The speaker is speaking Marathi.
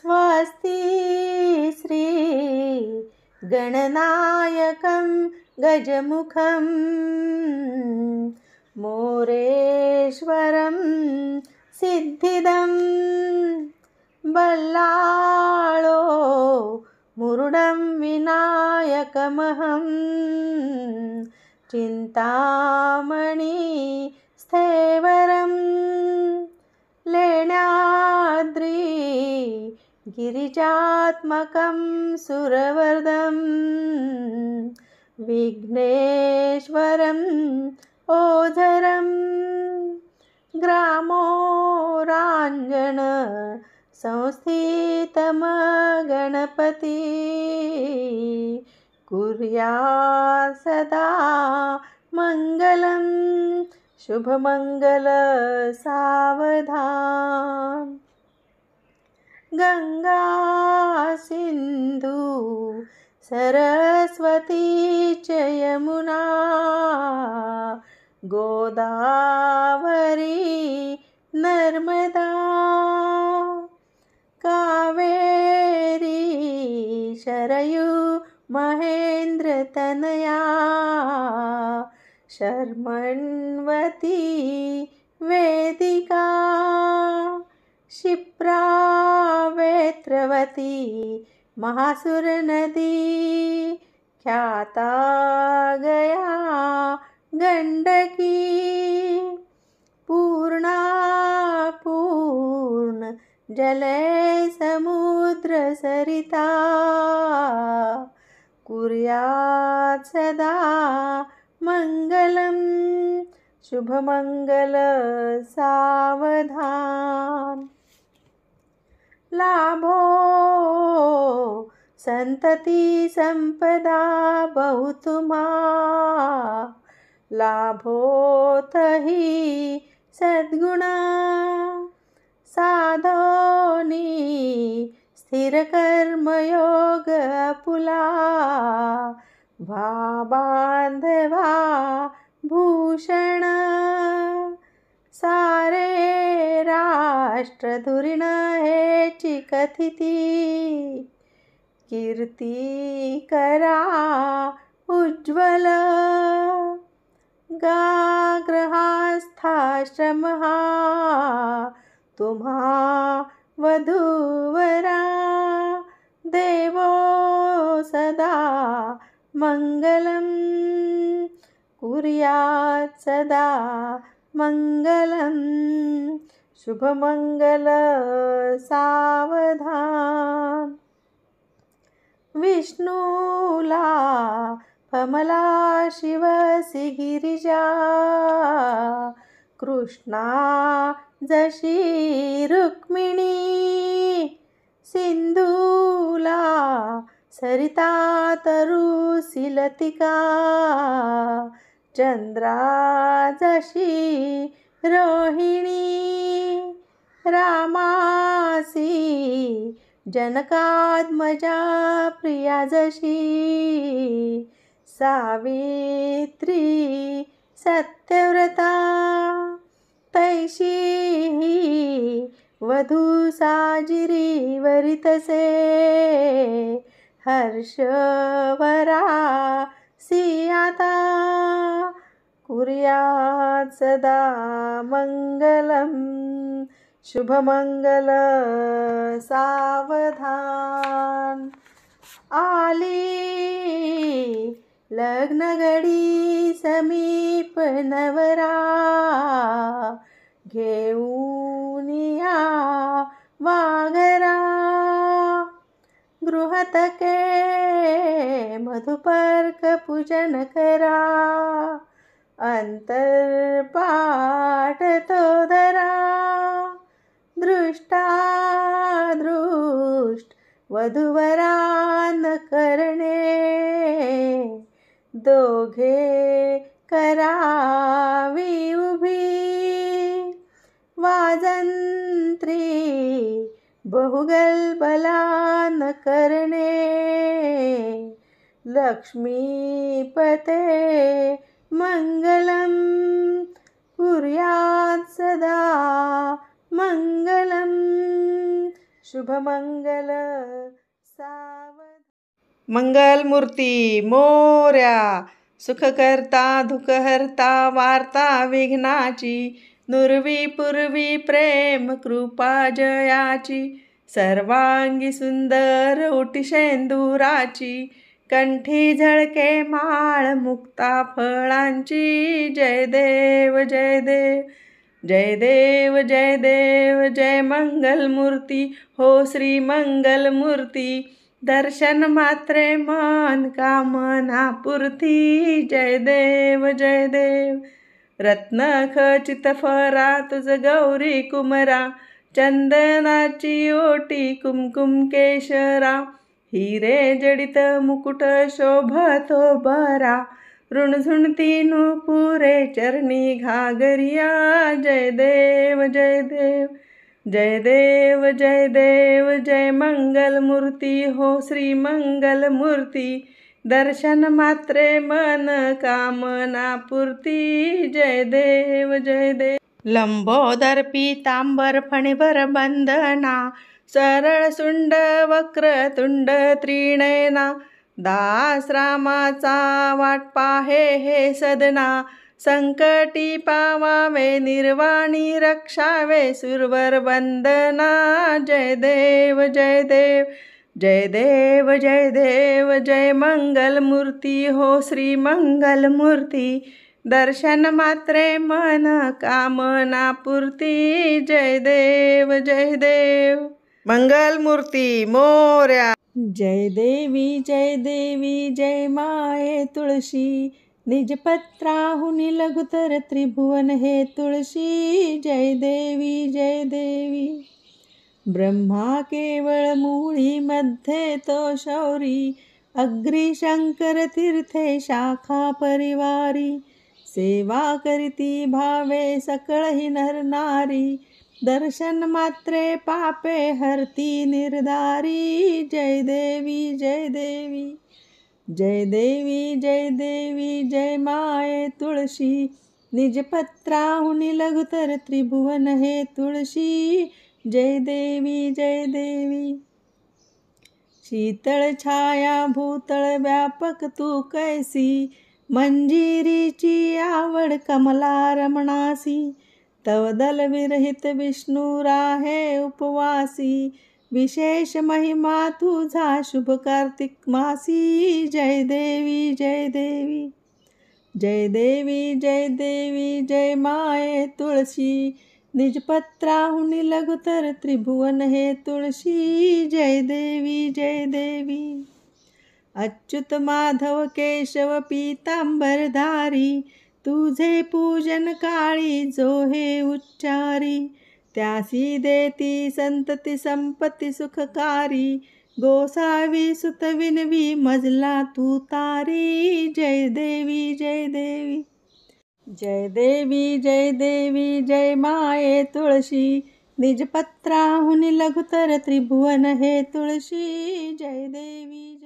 स्वस्ति श्री गणनायकं गजमुखं मोरेश्वरं सिद्धिदं बल्लाळो मुरुडं विनायकमहं चिन्तामणि स्थेवरं लेणाद्री गिरिजात्मकं सुरवर्दं विघ्नेश्वरम् ओधरं ग्रामो राञ्जन संस्थितमगणपती कुर्या सदा मङ्गलं शुभमङ्गलसावधा गङ्गा सिन्धु सरस्वती चयमुना गोदावरी नर्मदा कावेरी शरयु महेन्द्रतनया शर्मण्वती वेदिका क्षिप्रा सरस्वती महासुर नदी ख्याता गया गण्डकी पूर्णा पूर्ण जलय समुद्र सरिता सदा मङ्गलं शुभमङ्गल सावधान लाभो सन्ततिसम्पदा बहुतुमा लाभोतहि सद्गुणा साधोनि स्थिरकर्मयोगपुला बान्धवा भूषण राष्ट्रधुरीण हे कथिती कीर्ती करा उज्ज्वल गाग्रहास्थाश्रम हा तुम्हा वधूवरा देवो सदा मंगलम कुर्यात् सदा मंगलम शुभमंगल सावधान विष्णूला कमला शिवसि गिरिजा कृष्णा जशी रुक्मिणी सिंधूला सरिता सिलतिका चंद्रा जशी रोहिणी रामासी जनकात्मजा प्रिया जशी सावित्री सत्यव्रता तैशी ही वधू साजिरी वरितसे हर्षवरा सियाता कुर्यात् सदा मङ्गलं शुभमङ्गल सावधान आली लग्नगडी समीप नवरा घेऊन वागरा गृहतके मधुपर्क पूजन करा अंतरपाट तो दृष्टा दृष्ट वधुवरान करणे दोघे करावी उभी वाजंत्री बहुगल बलान करणे लक्ष्मीपते मंगलम कुर्यात् सदा मङ्गलं शुभमङ्गल मंगल मङ्गलमूर्ती मोर्या सुखकर्ता दुःखहर्ता वार्ता विघ्नाची नुर्वी पूर्वी प्रेम कृपा जयाची सर्वांगी सुंदर उटी शेंदुराची कंठी झळके माळ मुक्ता फळांची जय देव जय देव जय देव जय देव जय मंगलमूर्ती हो श्री मंगलमूर्ती दर्शन मात्रे मन पुरती, जय देव जय देव रत्न खचित फरा तुझ गौरी कुमरा चंदनाची ओटी कुमकुम केशरा हिरे जडित मुकुट शोभतो बरा ऋणझुणती पुरे चरणी घागरिया जय देव जय देव जय देव जय देव जय मंगल मूर्ती हो श्री मंगल मूर्ती दर्शन मात्रे मन कामना पूर्ती जय देव जय देव लंबोदर पीतांबर फणीभर बंदना सरळ सुंड वक्र तुंड त्रिणयना दास रामाचा वाट पाहे हे सदना संकटी पावावे निर्वाणी रक्षावे सुरवर वंदना जय देव जय देव जय देव जय देव जय मंगलमूर्ती हो श्री मंगलमूर्ती दर्शन मात्रे मन कामना पूर्ती जय देव जय देव मंगलमूर्ती मोर्या जय देवी जय देवी जय माये तुळशी निजपत्राहुनी लघुतर त्रिभुवन हे तुळशी जय देवी जय देवी ब्रह्मा केवळ मूळी मध्ये तो शौरी अग्री तीर्थे शाखा परिवारी सेवा करीती भावे सकळ नर नरनारी दर्शन मात्रे पापे हरती निर्धारी जय देवी जय देवी जय देवी जय देवी जय माये तुळशी पत्राहुनी लघुतर त्रिभुवन हे तुळशी जय देवी जय देवी शीतळ छाया भूतळ व्यापक तू कैसी मंजिरीची आवड कमला रमणासी तव विरहित विष्णू राहे उपवासी विशेष महिमा तुझा शुभ कार्तिक मासी जय देवी जय देवी जय देवी जय देवी जय माये तुळशी निजपत्राहून लघुतर त्रिभुवन हे तुळशी जय देवी जय देवी अच्युत माधव केशव पीतांबरधारी तुझे पूजन काळी जो हे उच्चारी त्यासी देती संतती संपत्ती सुखकारी गोसावी सुतविनवी मजला तू तारी जय देवी जय देवी जय देवी जय देवी जय माये तुळशी निजपत्राहुनी लघुतर त्रिभुवन हे तुळशी जय देवी